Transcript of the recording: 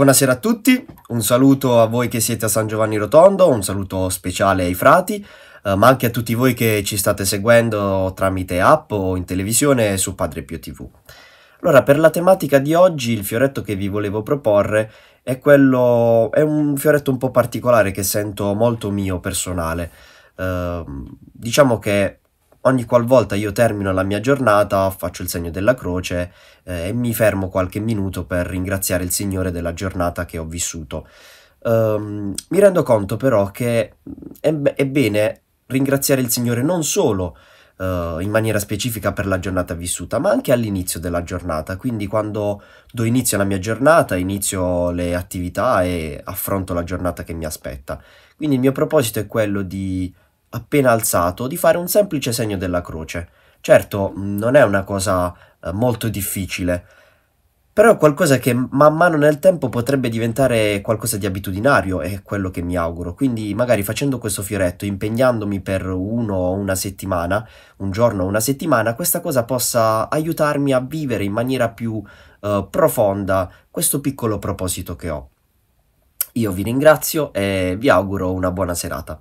Buonasera a tutti, un saluto a voi che siete a San Giovanni Rotondo, un saluto speciale ai frati, eh, ma anche a tutti voi che ci state seguendo tramite app o in televisione su Padre Pio TV. Allora, per la tematica di oggi, il fioretto che vi volevo proporre è, quello, è un fioretto un po' particolare che sento molto mio personale. Eh, diciamo che ogni qualvolta io termino la mia giornata faccio il segno della croce eh, e mi fermo qualche minuto per ringraziare il Signore della giornata che ho vissuto. Um, mi rendo conto però che è, è, bene ringraziare il Signore non solo uh, in maniera specifica per la giornata vissuta, ma anche all'inizio della giornata, quindi quando do inizio alla mia giornata, inizio le attività e affronto la giornata che mi aspetta. Quindi il mio proposito è quello di appena alzato di fare un semplice segno della croce. Certo, non è una cosa eh, molto difficile, però è qualcosa che man mano nel tempo potrebbe diventare qualcosa di abitudinario, è quello che mi auguro. Quindi magari facendo questo fioretto, impegnandomi per uno o una settimana, un giorno o una settimana, questa cosa possa aiutarmi a vivere in maniera più eh, profonda questo piccolo proposito che ho. Io vi ringrazio e vi auguro una buona serata.